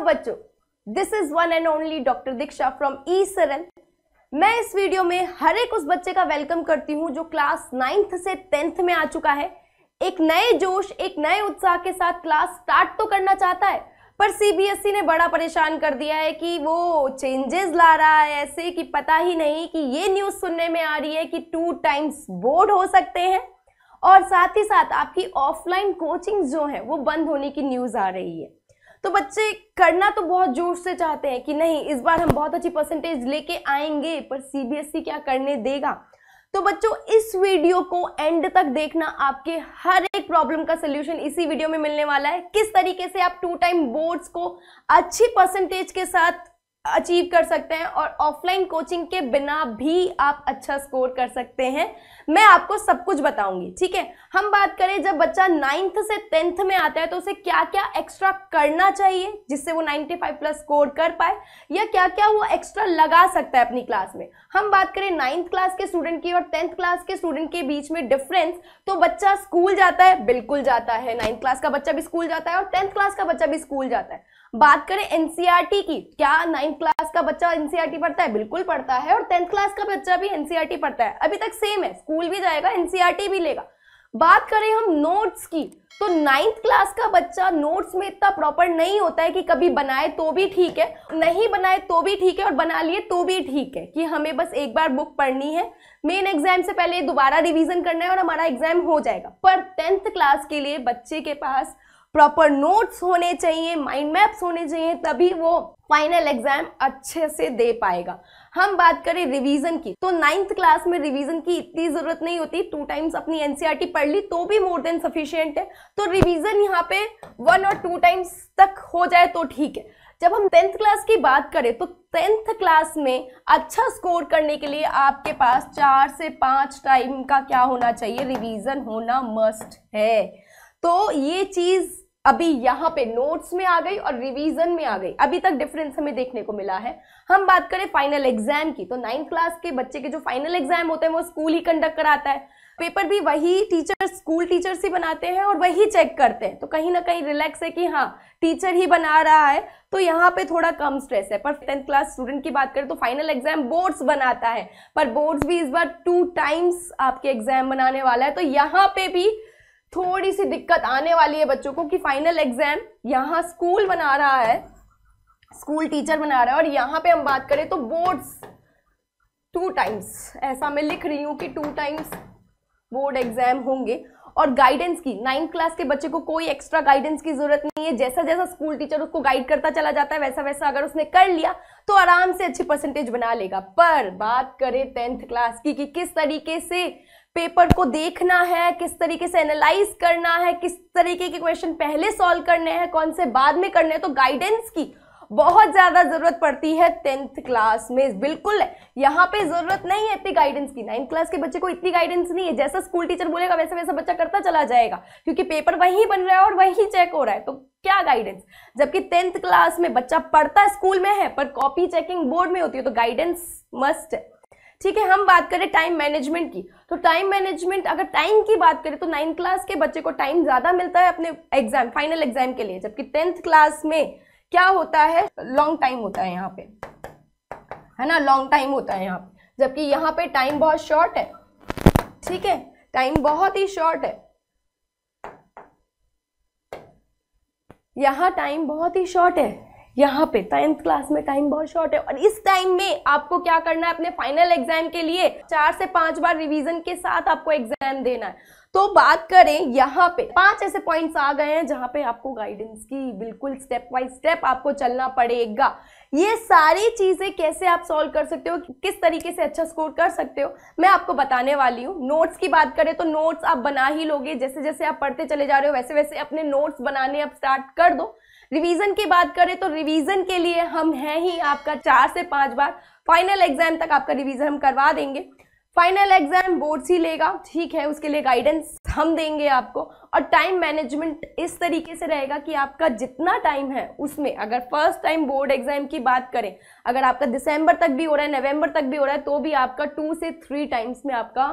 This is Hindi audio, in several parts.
हाँ बच्चों this is one and only doctor Diksha from eSaral मैं इस वीडियो में हर एक उस बच्चे का वेलकम करती हूं जो क्लास नाइन्थ से टेंथ में आ चुका है एक नए जोश एक नए उत्साह के साथ क्लास स्टार्ट तो करना चाहता है पर सीबीएसई e ने बड़ा परेशान कर दिया है कि वो चेंजेस ला रहा है ऐसे कि पता ही नहीं कि ये न्यूज़ सुनने में आ रही है कि टू टाइम्स बोर्ड हो सकते हैं और साथ ही साथ आपकी ऑफलाइन कोचिंग जो है वो बंद होने की न्यूज़ आ रही है तो बच्चे करना तो बहुत जोर से चाहते हैं कि नहीं इस बार हम बहुत अच्छी परसेंटेज लेके आएंगे पर सीबीएसई e क्या करने देगा तो बच्चों इस वीडियो को एंड तक देखना आपके हर एक प्रॉब्लम का सोल्यूशन इसी वीडियो में मिलने वाला है किस तरीके से आप टू टाइम बोर्ड्स को अच्छी परसेंटेज के साथ अचीव कर सकते हैं और ऑफलाइन कोचिंग के बिना भी आप अच्छा स्कोर कर सकते हैं मैं आपको सब कुछ बताऊंगी ठीक है हम बात करें जब बच्चा नाइन्थ से टेंथ में आता है तो उसे क्या क्या एक्स्ट्रा करना चाहिए जिससे वो 95 प्लस स्कोर कर पाए या क्या क्या वो एक्स्ट्रा लगा सकता है अपनी क्लास में हम बात करें नाइन्थ क्लास के स्टूडेंट की और टेंथ क्लास के स्टूडेंट के बीच में डिफरेंस तो बच्चा स्कूल जाता है बिल्कुल जाता है नाइन्थ क्लास का बच्चा भी स्कूल जाता है और टेंथ क्लास का बच्चा भी स्कूल जाता है बात करें एनसीईआरटी e की क्या नाइन्थ क्लास का बच्चा एनसीईआरटी e पढ़ता है बिल्कुल पढ़ता है और टेंथ क्लास का बच्चा भी एनसीईआरटी e पढ़ता है अभी तक सेम है स्कूल भी जाएगा एनसीईआरटी भी लेगा बात करें हम नोट्स की तो नाइन्थ क्लास का बच्चा नोट्स में इतना प्रॉपर नहीं होता है कि कभी बनाए तो भी ठीक है नहीं बनाए तो भी ठीक है और बना लिए तो भी ठीक है कि हमें बस एक बार बुक पढ़नी है मेन एग्जाम से पहले दोबारा रिवीजन करना है और हमारा एग्जाम हो जाएगा पर टेंथ क्लास के लिए बच्चे के पास प्रॉपर नोट्स होने चाहिए माइंड मैप्स होने चाहिए तभी वो फाइनल एग्जाम अच्छे से दे पाएगा हम बात करें रिवीजन की तो नाइन्थ क्लास में रिवीजन की इतनी ज़रूरत नहीं होती टू टाइम्स अपनी एनसीईआरटी e पढ़ ली तो भी मोर देन सफिशियंट है तो रिवीजन यहाँ पे वन और टू टाइम्स तक हो जाए तो ठीक है जब हम टेंथ क्लास की बात करें तो टेंथ क्लास में अच्छा स्कोर करने के लिए आपके पास चार से पांच टाइम का क्या होना चाहिए रिवीजन होना मस्ट है तो ये चीज़ अभी यहाँ पे नोट्स में आ गई और रिवीजन में आ गई अभी तक डिफरेंस हमें देखने को मिला है हम बात करें फाइनल एग्जाम की तो नाइन्थ क्लास के बच्चे के जो फाइनल एग्जाम होते हैं वो स्कूल ही कंडक्ट कराता है पेपर भी वही टीचर स्कूल टीचर ही बनाते हैं और वही चेक करते हैं तो कहीं ना कहीं रिलैक्स है कि हाँ टीचर ही बना रहा है तो यहाँ पे थोड़ा कम स्ट्रेस है पर टेंथ क्लास स्टूडेंट की बात करें तो फाइनल एग्जाम बोर्ड्स बनाता है पर बोर्ड्स भी इस बार टू टाइम्स आपके एग्जाम बनाने वाला है तो यहाँ पे भी थोड़ी सी दिक्कत आने वाली है बच्चों को कि फाइनल एग्जाम यहाँ स्कूल बना रहा है स्कूल टीचर बना रहा है और यहाँ पे हम बात करें तो बोर्ड्स टू टाइम्स ऐसा मैं लिख रही हूँ कि टू टाइम्स बोर्ड एग्जाम होंगे और गाइडेंस की नाइन्थ क्लास के बच्चे को कोई एक्स्ट्रा गाइडेंस की जरूरत नहीं है जैसा जैसा स्कूल टीचर उसको गाइड करता चला जाता है वैसा वैसा अगर उसने कर लिया तो आराम से अच्छी परसेंटेज बना लेगा पर बात करें टेंथ क्लास की कि किस तरीके से पेपर को देखना है किस तरीके से एनालाइज करना है किस तरीके के क्वेश्चन पहले सॉल्व करने हैं कौन से बाद में करने हैं तो गाइडेंस की बहुत ज़्यादा ज़रूरत पड़ती है टेंथ क्लास में बिल्कुल यहाँ पे ज़रूरत नहीं है इतनी गाइडेंस की नाइन्थ क्लास के बच्चे को इतनी गाइडेंस नहीं है जैसा स्कूल टीचर बोलेगा वैसे वैसा बच्चा करता चला जाएगा क्योंकि पेपर वहीं बन रहा है और वहीं चेक हो रहा है तो क्या गाइडेंस जबकि टेंथ क्लास में बच्चा पढ़ता स्कूल में है पर कॉपी चेकिंग बोर्ड में होती है तो गाइडेंस मस्ट है ठीक है हम बात करें टाइम मैनेजमेंट की तो टाइम मैनेजमेंट अगर टाइम की बात करें तो नाइन्थ क्लास के बच्चे को टाइम ज़्यादा मिलता है अपने एग्जाम फाइनल एग्जाम के लिए जबकि टेंथ क्लास में क्या होता है लॉन्ग टाइम होता है यहाँ पे है ना लॉन्ग टाइम होता है यहाँ जबकि यहाँ पे टाइम बहुत शॉर्ट है ठीक है टाइम बहुत ही शॉर्ट है यहाँ टाइम बहुत ही शॉर्ट है यहाँ पे टेंथ क्लास में टाइम बहुत शॉर्ट है और इस टाइम में आपको क्या करना है अपने फाइनल एग्जाम के लिए चार से पांच बार रिवीजन के साथ आपको एग्जाम देना है तो बात करें यहाँ पे पांच ऐसे पॉइंट्स आ गए हैं जहाँ पे आपको गाइडेंस की बिल्कुल स्टेप बाय स्टेप आपको चलना पड़ेगा ये सारी चीजें कैसे आप सॉल्व कर सकते हो किस तरीके से अच्छा स्कोर कर सकते हो मैं आपको बताने वाली हूँ नोट्स की बात करें तो नोट्स आप बना ही लोगे जैसे जैसे आप पढ़ते चले जा रहे हो वैसे वैसे अपने नोट्स बनाने आप स्टार्ट कर दो रिवीजन की बात करें तो रिवीजन के लिए हम हैं ही आपका चार से पांच बार फाइनल एग्जाम तक आपका रिवीजन हम करवा देंगे फाइनल एग्जाम बोर्ड ही लेगा ठीक है उसके लिए गाइडेंस हम देंगे आपको और टाइम मैनेजमेंट इस तरीके से रहेगा कि आपका जितना टाइम है उसमें अगर फर्स्ट टाइम बोर्ड एग्जाम की बात करें अगर आपका दिसंबर तक भी हो रहा है नवंबर तक भी हो रहा है तो भी आपका टू से थ्री टाइम्स में आपका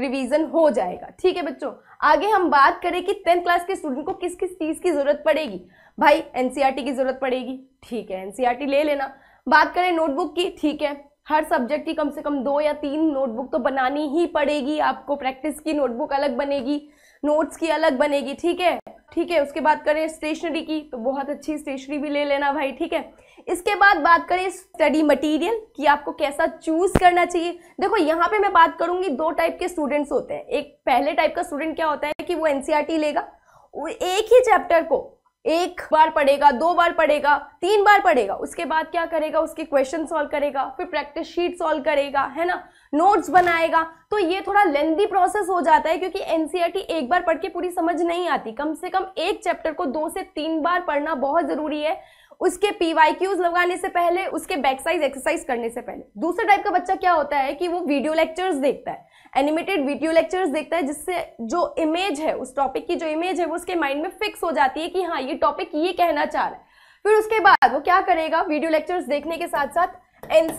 रिविज़न हो जाएगा ठीक है बच्चों आगे हम बात करें कि टेंथ क्लास के स्टूडेंट को किस किस चीज़ की ज़रूरत पड़ेगी भाई एनसीआरटी e की ज़रूरत पड़ेगी ठीक है एनसीआरटी e ले लेना बात करें नोटबुक की ठीक है हर सब्जेक्ट की कम से कम दो या तीन नोटबुक तो बनानी ही पड़ेगी आपको प्रैक्टिस की नोटबुक अलग बनेगी नोट्स की अलग बनेगी ठीक है ठीक है उसके बाद करें स्टेशनरी की तो बहुत अच्छी स्टेशनरी भी ले लेना भाई ठीक है इसके बाद बात करें स्टडी मटेरियल कि आपको कैसा चूज करना चाहिए देखो यहाँ पे मैं बात करूंगी दो टाइप के स्टूडेंट्स होते हैं एक पहले टाइप का स्टूडेंट क्या होता है कि वो एनसीईआरटी e लेगा वो एक ही चैप्टर को एक बार पढ़ेगा दो बार पढ़ेगा तीन बार पढ़ेगा उसके बाद क्या करेगा उसके क्वेश्चन सॉल्व करेगा फिर प्रैक्टिस शीट सॉल्व करेगा है ना नोट्स बनाएगा तो ये थोड़ा लेंदी प्रोसेस हो जाता है क्योंकि एनसीईआरटी e एक बार पढ़ के पूरी समझ नहीं आती कम से कम एक चैप्टर को दो से तीन बार पढ़ना बहुत ज़रूरी है उसके पी लगाने से पहले उसके बैक साइज एक्सरसाइज करने से पहले दूसरे टाइप का बच्चा क्या होता है कि वो वीडियो लेक्चर्स देखता है एनिमेटेड वीडियो लेक्चर्स देखता है जिससे जो इमेज है उस टॉपिक की जो इमेज है वो उसके माइंड में फिक्स हो जाती है कि हाँ ये टॉपिक ये कहना चाह रहा है फिर उसके बाद वो क्या करेगा वीडियो लेक्चर्स देखने के साथ साथ एन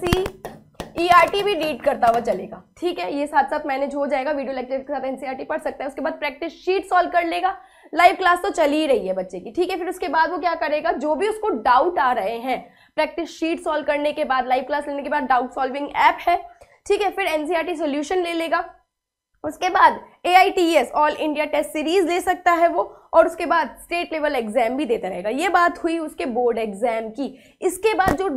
ईआरटी भी रीड करता हुआ चलेगा ठीक है ये साथ साथ मैनेज हो जाएगा वीडियो लेक्चर के साथ एनसीईआरटी e पढ़ सकता है उसके बाद प्रैक्टिस शीट सॉल्व कर लेगा लाइव क्लास तो चल ही रही है बच्चे की ठीक है फिर उसके बाद वो क्या करेगा जो भी उसको डाउट आ रहे हैं प्रैक्टिस शीट सॉल्व करने के बाद लाइव क्लास लेने के बाद डाउट सॉल्विंग ऐप है ठीक है फिर एनसीईआरटी सॉल्यूशन e ले लेगा उसके बाद A I T S all India test series ले सकता है वो और उसके बाद स्टेट लेवल एग्जाम भी देता रहेगा ये बात हुई उसके बोर्ड एग्जाम की इसके बाद जो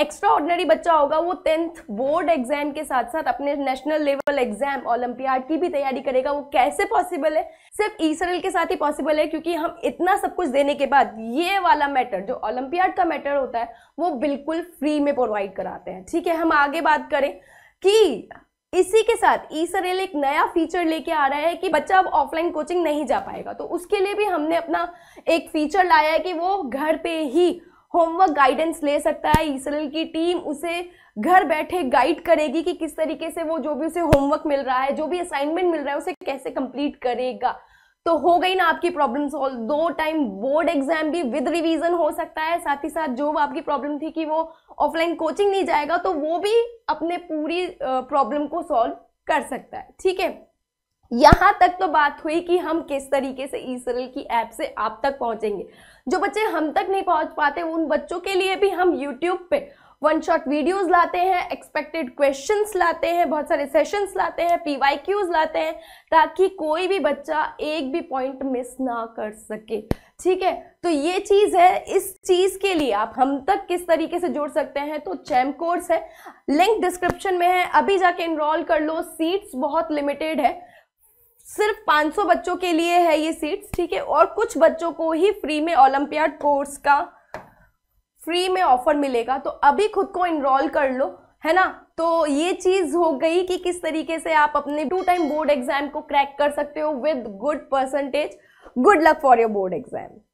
एक्स्ट्रा ऑर्डनरी बच्चा होगा वो टेंथ बोर्ड एग्जाम के साथ साथ अपने नेशनल लेवल एग्जाम ओलंपियाड की भी तैयारी करेगा वो कैसे पॉसिबल है सिर्फ ईसरल के साथ ही पॉसिबल है क्योंकि हम इतना सब कुछ देने के बाद ये वाला मैटर जो ओलंपियाड का मैटर होता है वो बिल्कुल फ्री में प्रोवाइड कराते हैं ठीक है हम आगे बात करें कि इसी के साथ ई सरेल एक नया फीचर लेके आ रहा है कि बच्चा अब ऑफलाइन कोचिंग नहीं जा पाएगा तो उसके लिए भी हमने अपना एक फीचर लाया है कि वो घर पे ही होमवर्क गाइडेंस ले सकता है इसराइल की टीम उसे घर बैठे गाइड करेगी कि किस तरीके से वो जो भी उसे होमवर्क मिल रहा है जो भी असाइनमेंट मिल रहा है उसे कैसे कंप्लीट करेगा तो हो गई ना आपकी प्रॉब्लम सॉल्व दो टाइम बोर्ड एग्जाम भी विद रिवीजन हो सकता है साथ ही साथ जो आपकी प्रॉब्लम थी कि वो ऑफलाइन कोचिंग नहीं जाएगा तो वो भी अपने पूरी प्रॉब्लम को सॉल्व कर सकता है ठीक है यहाँ तक तो बात हुई कि हम किस तरीके से ई की ऐप से आप तक पहुँचेंगे जो बच्चे हम तक नहीं पहुँच पाते उन बच्चों के लिए भी हम यूट्यूब पे वन शॉट वीडियोस लाते हैं एक्सपेक्टेड क्वेश्चंस लाते हैं बहुत सारे सेशंस लाते हैं पी वाई क्यूज लाते हैं ताकि कोई भी बच्चा एक भी पॉइंट मिस ना कर सके ठीक है तो ये चीज़ है इस चीज़ के लिए आप हम तक किस तरीके से जोड़ सकते हैं तो चैम कोर्स है लिंक डिस्क्रिप्शन में है अभी जाके इनरोल कर लो सीट्स बहुत लिमिटेड है सिर्फ 500 बच्चों के लिए है ये सीट्स ठीक है और कुछ बच्चों को ही फ्री में ओलंपियाड कोर्स का फ्री में ऑफर मिलेगा तो अभी खुद को इनरोल कर लो है ना तो ये चीज़ हो गई कि किस तरीके से आप अपने टू टाइम बोर्ड एग्जाम को क्रैक कर सकते हो with good percentage good luck for your board exam